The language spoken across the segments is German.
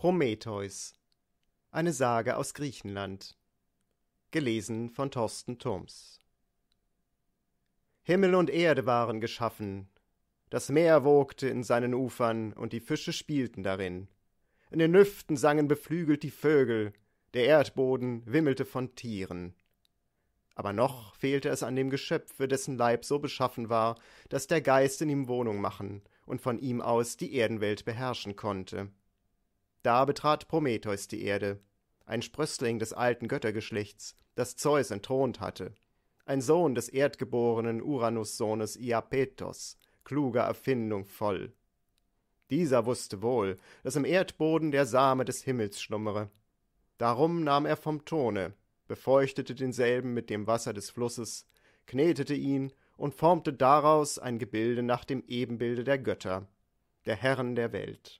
Prometheus. Eine Sage aus Griechenland. Gelesen von Thorsten Turms. Himmel und Erde waren geschaffen. Das Meer wogte in seinen Ufern und die Fische spielten darin. In den Lüften sangen beflügelt die Vögel. Der Erdboden wimmelte von Tieren. Aber noch fehlte es an dem Geschöpfe, dessen Leib so beschaffen war, dass der Geist in ihm Wohnung machen und von ihm aus die Erdenwelt beherrschen konnte. Da betrat Prometheus die Erde, ein Sprössling des alten Göttergeschlechts, das Zeus entthront hatte, ein Sohn des erdgeborenen Uranussohnes Iapetos, kluger Erfindung voll. Dieser wusste wohl, dass im Erdboden der Same des Himmels schlummere. Darum nahm er vom Tone, befeuchtete denselben mit dem Wasser des Flusses, knetete ihn und formte daraus ein Gebilde nach dem Ebenbilde der Götter, der Herren der Welt.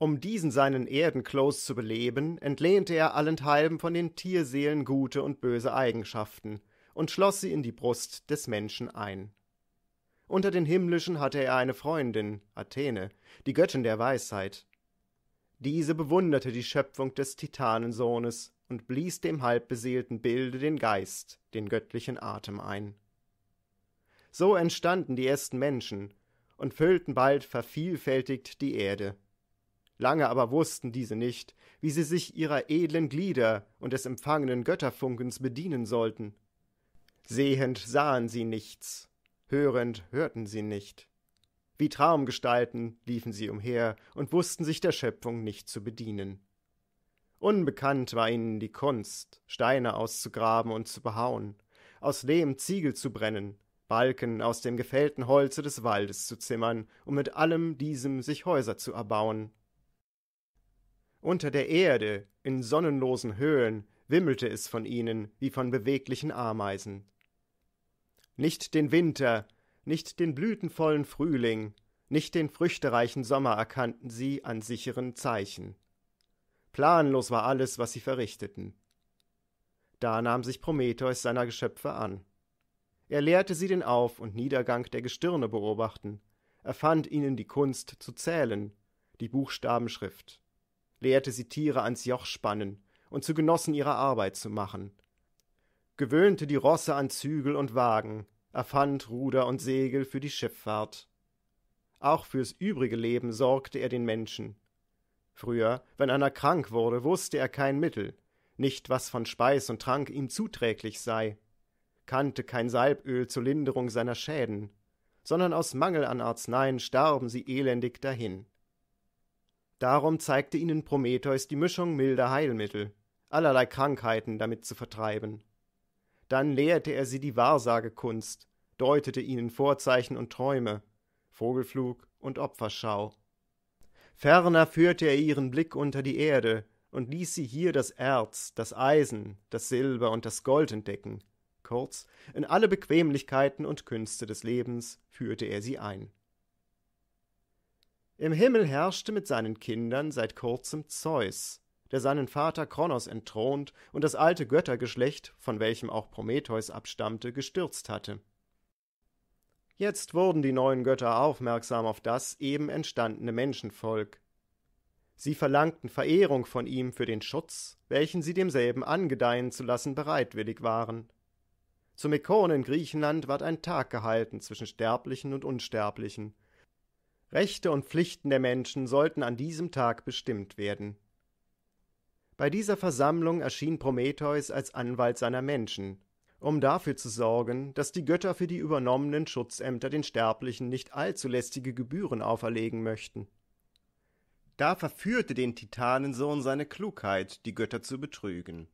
Um diesen seinen Erdenklos zu beleben, entlehnte er allenthalben von den Tierseelen gute und böse Eigenschaften und schloss sie in die Brust des Menschen ein. Unter den Himmlischen hatte er eine Freundin, Athene, die Göttin der Weisheit. Diese bewunderte die Schöpfung des Titanensohnes und blies dem halbbeseelten Bilde den Geist, den göttlichen Atem ein. So entstanden die ersten Menschen und füllten bald vervielfältigt die Erde. Lange aber wussten diese nicht, wie sie sich ihrer edlen Glieder und des empfangenen Götterfunkens bedienen sollten. Sehend sahen sie nichts, hörend hörten sie nicht. Wie Traumgestalten liefen sie umher und wussten sich der Schöpfung nicht zu bedienen. Unbekannt war ihnen die Kunst, Steine auszugraben und zu behauen, aus Lehm Ziegel zu brennen, Balken aus dem gefällten Holze des Waldes zu zimmern, um mit allem diesem sich Häuser zu erbauen unter der Erde, in sonnenlosen Höhen, wimmelte es von ihnen wie von beweglichen Ameisen. Nicht den Winter, nicht den blütenvollen Frühling, nicht den früchtereichen Sommer erkannten sie an sicheren Zeichen. Planlos war alles, was sie verrichteten. Da nahm sich Prometheus seiner Geschöpfe an. Er lehrte sie den Auf- und Niedergang der Gestirne beobachten, erfand ihnen die Kunst zu zählen, die Buchstabenschrift lehrte sie Tiere ans Joch spannen und zu Genossen ihrer Arbeit zu machen. Gewöhnte die Rosse an Zügel und Wagen, erfand Ruder und Segel für die Schifffahrt. Auch fürs übrige Leben sorgte er den Menschen. Früher, wenn einer krank wurde, wusste er kein Mittel, nicht was von Speis und Trank ihm zuträglich sei, kannte kein Salböl zur Linderung seiner Schäden, sondern aus Mangel an Arzneien starben sie elendig dahin. Darum zeigte ihnen Prometheus die Mischung milder Heilmittel, allerlei Krankheiten damit zu vertreiben. Dann lehrte er sie die Wahrsagekunst, deutete ihnen Vorzeichen und Träume, Vogelflug und Opferschau. Ferner führte er ihren Blick unter die Erde und ließ sie hier das Erz, das Eisen, das Silber und das Gold entdecken. Kurz, in alle Bequemlichkeiten und Künste des Lebens führte er sie ein. Im Himmel herrschte mit seinen Kindern seit kurzem Zeus, der seinen Vater Kronos entthront und das alte Göttergeschlecht, von welchem auch Prometheus abstammte, gestürzt hatte. Jetzt wurden die neuen Götter aufmerksam auf das eben entstandene Menschenvolk. Sie verlangten Verehrung von ihm für den Schutz, welchen sie demselben angedeihen zu lassen bereitwillig waren. Zum Ikon in Griechenland ward ein Tag gehalten zwischen Sterblichen und Unsterblichen, Rechte und Pflichten der Menschen sollten an diesem Tag bestimmt werden. Bei dieser Versammlung erschien Prometheus als Anwalt seiner Menschen, um dafür zu sorgen, dass die Götter für die übernommenen Schutzämter den Sterblichen nicht allzu lästige Gebühren auferlegen möchten. Da verführte den Titanensohn seine Klugheit, die Götter zu betrügen.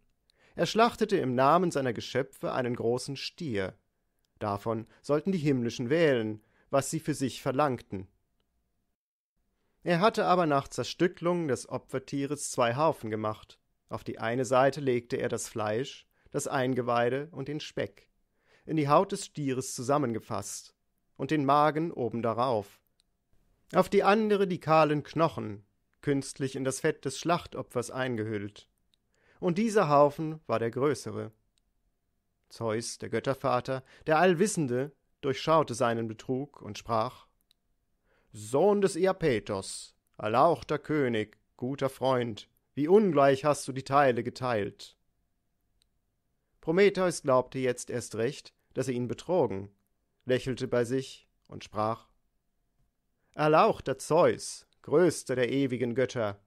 Er schlachtete im Namen seiner Geschöpfe einen großen Stier. Davon sollten die Himmlischen wählen, was sie für sich verlangten. Er hatte aber nach Zerstücklung des Opfertieres zwei Haufen gemacht. Auf die eine Seite legte er das Fleisch, das Eingeweide und den Speck, in die Haut des Stieres zusammengefasst, und den Magen oben darauf. Auf die andere die kahlen Knochen, künstlich in das Fett des Schlachtopfers eingehüllt. Und dieser Haufen war der größere. Zeus, der Göttervater, der Allwissende, durchschaute seinen Betrug und sprach Sohn des Iapetos, erlauchter König, guter Freund, wie ungleich hast du die Teile geteilt. Prometheus glaubte jetzt erst recht, dass er ihn betrogen, lächelte bei sich und sprach Erlauchter Zeus, größter der ewigen Götter,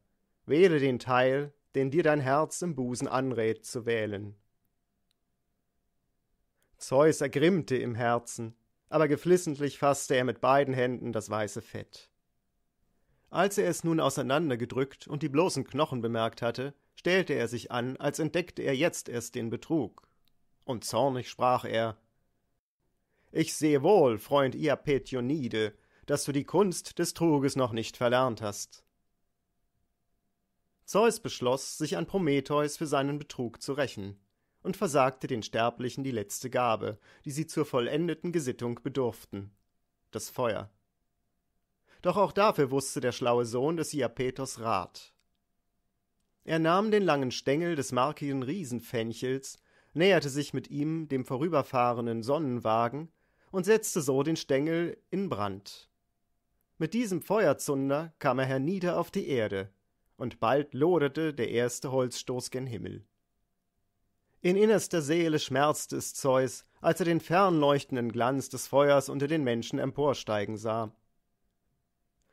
wähle den Teil, den dir dein Herz im Busen anrät zu wählen. Zeus ergrimmte im Herzen, aber geflissentlich fasste er mit beiden Händen das weiße Fett. Als er es nun auseinandergedrückt und die bloßen Knochen bemerkt hatte, stellte er sich an, als entdeckte er jetzt erst den Betrug. Und zornig sprach er Ich sehe wohl, Freund Iapetionide, dass du die Kunst des Truges noch nicht verlernt hast. Zeus beschloss, sich an Prometheus für seinen Betrug zu rächen und versagte den Sterblichen die letzte Gabe, die sie zur vollendeten Gesittung bedurften: das Feuer. Doch auch dafür wusste der schlaue Sohn des Iapetos Rat. Er nahm den langen Stängel des markigen Riesenfenchels, näherte sich mit ihm dem vorüberfahrenden Sonnenwagen und setzte so den Stängel in Brand. Mit diesem Feuerzunder kam er hernieder auf die Erde, und bald loderte der erste Holzstoß gen Himmel. In innerster Seele schmerzte es Zeus, als er den fernleuchtenden Glanz des Feuers unter den Menschen emporsteigen sah.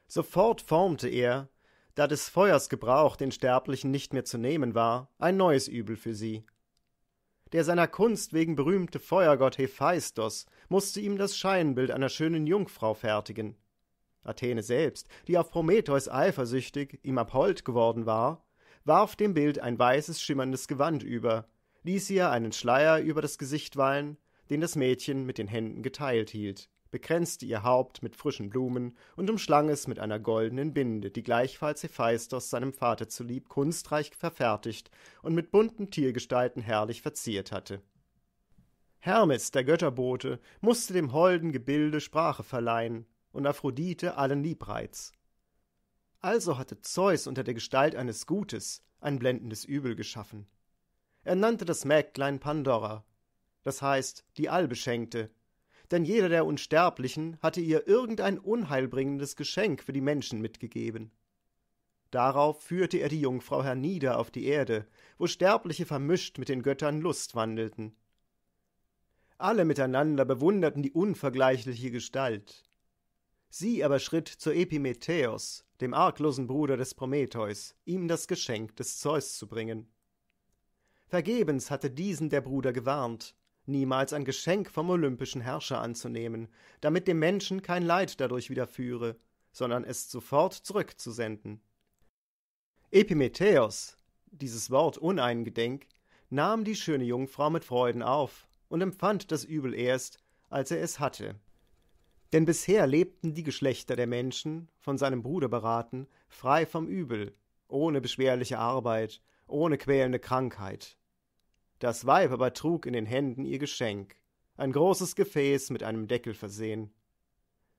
Sofort formte er, da des Feuers Gebrauch den Sterblichen nicht mehr zu nehmen war, ein neues Übel für sie. Der seiner Kunst wegen berühmte Feuergott Hephaistos musste ihm das Scheinbild einer schönen Jungfrau fertigen. Athene selbst, die auf Prometheus eifersüchtig ihm abhold geworden war, warf dem Bild ein weißes schimmerndes Gewand über, ließ ihr einen Schleier über das Gesicht wallen, den das Mädchen mit den Händen geteilt hielt, bekränzte ihr Haupt mit frischen Blumen und umschlang es mit einer goldenen Binde, die gleichfalls Hephaistos seinem Vater zulieb kunstreich verfertigt und mit bunten Tiergestalten herrlich verziert hatte. Hermes, der Götterbote, musste dem holden Gebilde Sprache verleihen und Aphrodite allen Liebreiz. Also hatte Zeus unter der Gestalt eines Gutes ein blendendes Übel geschaffen. Er nannte das Mägdlein Pandora, das heißt die Allbeschenkte, denn jeder der Unsterblichen hatte ihr irgendein unheilbringendes Geschenk für die Menschen mitgegeben. Darauf führte er die Jungfrau hernieder auf die Erde, wo Sterbliche vermischt mit den Göttern Lust wandelten. Alle miteinander bewunderten die unvergleichliche Gestalt. Sie aber schritt zu Epimetheus, dem arglosen Bruder des Prometheus, ihm das Geschenk des Zeus zu bringen vergebens hatte diesen der bruder gewarnt niemals ein geschenk vom olympischen herrscher anzunehmen damit dem menschen kein leid dadurch widerführe sondern es sofort zurückzusenden epimetheos dieses wort uneingedenk nahm die schöne jungfrau mit freuden auf und empfand das übel erst als er es hatte denn bisher lebten die geschlechter der menschen von seinem bruder beraten frei vom übel ohne beschwerliche arbeit ohne quälende Krankheit. Das Weib aber trug in den Händen ihr Geschenk, ein großes Gefäß mit einem Deckel versehen.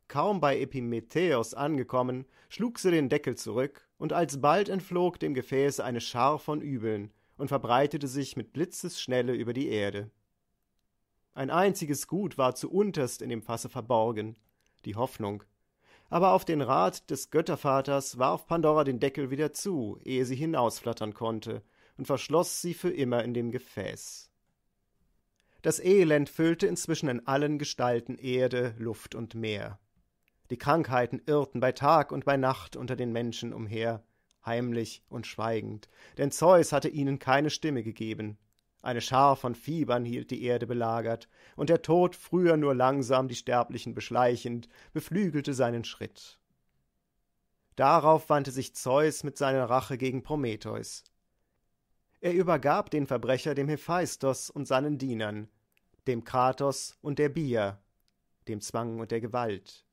Kaum bei Epimetheus angekommen, schlug sie den Deckel zurück, und alsbald entflog dem Gefäß eine Schar von Übeln und verbreitete sich mit Blitzesschnelle über die Erde. Ein einziges Gut war zuunterst in dem Fasse verborgen, die Hoffnung aber auf den Rat des Göttervaters warf Pandora den Deckel wieder zu, ehe sie hinausflattern konnte, und verschloss sie für immer in dem Gefäß. Das Elend füllte inzwischen in allen Gestalten Erde, Luft und Meer. Die Krankheiten irrten bei Tag und bei Nacht unter den Menschen umher, heimlich und schweigend, denn Zeus hatte ihnen keine Stimme gegeben. Eine Schar von Fiebern hielt die Erde belagert, und der Tod, früher nur langsam die Sterblichen beschleichend, beflügelte seinen Schritt. Darauf wandte sich Zeus mit seiner Rache gegen Prometheus. Er übergab den Verbrecher dem Hephaistos und seinen Dienern, dem Kratos und der Bier, dem Zwang und der Gewalt.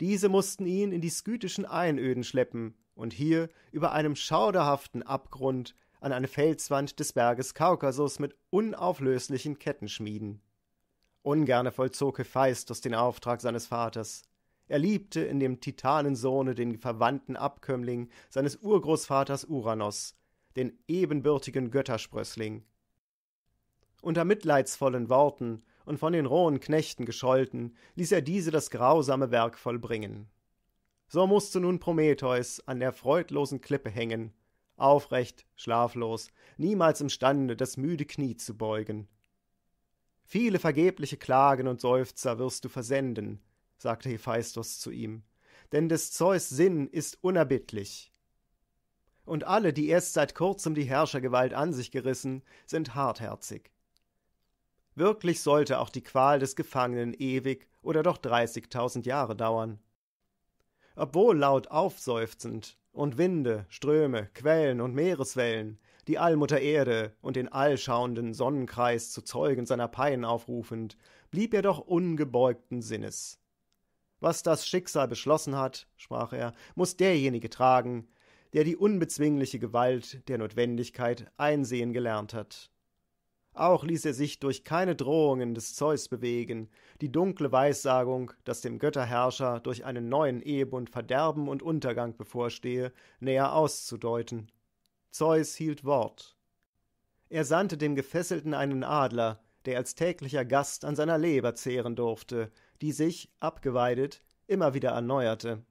Diese mussten ihn in die skytischen Einöden schleppen und hier über einem schauderhaften Abgrund an eine Felswand des Berges Kaukasus mit unauflöslichen Ketten schmieden. Ungerne vollzog Hephaistos den Auftrag seines Vaters. Er liebte in dem Titanensohne den verwandten Abkömmling seines Urgroßvaters Uranos, den ebenbürtigen Göttersprössling. Unter mitleidsvollen Worten und von den rohen Knechten gescholten, ließ er diese das grausame Werk vollbringen. So musste nun Prometheus an der freudlosen Klippe hängen aufrecht, schlaflos, niemals imstande, das müde Knie zu beugen. Viele vergebliche Klagen und Seufzer wirst du versenden, sagte Hephaistos zu ihm, denn des Zeus Sinn ist unerbittlich. Und alle, die erst seit kurzem die Herrschergewalt an sich gerissen, sind hartherzig. Wirklich sollte auch die Qual des Gefangenen ewig oder doch dreißigtausend Jahre dauern obwohl laut aufseufzend, und Winde, Ströme, Quellen und Meereswellen, die Allmutter Erde und den allschauenden Sonnenkreis zu Zeugen seiner Pein aufrufend, blieb er doch ungebeugten Sinnes. Was das Schicksal beschlossen hat, sprach er, muß derjenige tragen, der die unbezwingliche Gewalt der Notwendigkeit einsehen gelernt hat. Auch ließ er sich durch keine Drohungen des Zeus bewegen, die dunkle Weissagung, dass dem Götterherrscher durch einen neuen Ehebund Verderben und Untergang bevorstehe, näher auszudeuten. Zeus hielt Wort. Er sandte dem Gefesselten einen Adler, der als täglicher Gast an seiner Leber zehren durfte, die sich, abgeweidet, immer wieder erneuerte.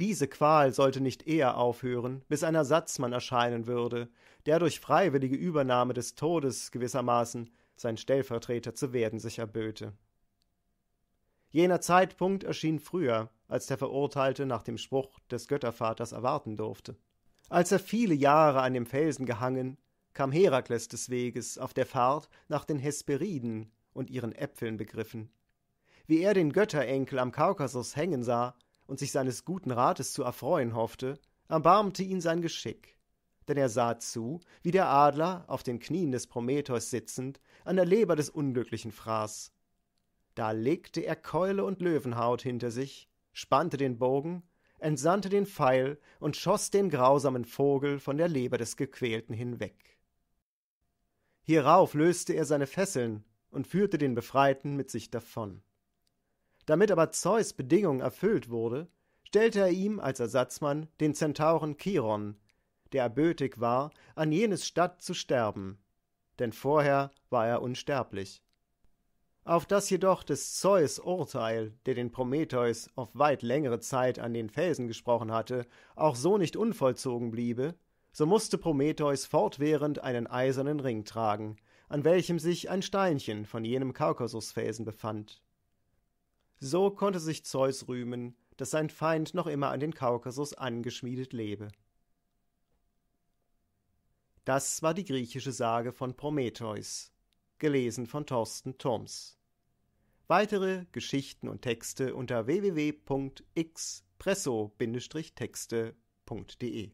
Diese Qual sollte nicht eher aufhören, bis ein Ersatzmann erscheinen würde, der durch freiwillige Übernahme des Todes gewissermaßen sein Stellvertreter zu werden sich erböte. Jener Zeitpunkt erschien früher, als der Verurteilte nach dem Spruch des Göttervaters erwarten durfte. Als er viele Jahre an dem Felsen gehangen, kam Herakles des Weges auf der Fahrt nach den Hesperiden und ihren Äpfeln begriffen. Wie er den Götterenkel am Kaukasus hängen sah, und sich seines guten Rates zu erfreuen hoffte, erbarmte ihn sein Geschick. Denn er sah zu, wie der Adler, auf den Knien des Prometheus sitzend, an der Leber des Unglücklichen fraß. Da legte er Keule und Löwenhaut hinter sich, spannte den Bogen, entsandte den Pfeil und schoß den grausamen Vogel von der Leber des Gequälten hinweg. Hierauf löste er seine Fesseln und führte den Befreiten mit sich davon. Damit aber Zeus Bedingung erfüllt wurde, stellte er ihm als Ersatzmann den Zentauren Chiron, der erbötig war, an jenes Stadt zu sterben, denn vorher war er unsterblich. Auf das jedoch des Zeus Urteil, der den Prometheus auf weit längere Zeit an den Felsen gesprochen hatte, auch so nicht unvollzogen bliebe, so musste Prometheus fortwährend einen eisernen Ring tragen, an welchem sich ein Steinchen von jenem Kaukasusfelsen befand. So konnte sich Zeus rühmen, dass sein Feind noch immer an den Kaukasus angeschmiedet lebe. Das war die griechische Sage von Prometheus, gelesen von Thorsten Thoms. Weitere Geschichten und Texte unter www.xpresso-texte.de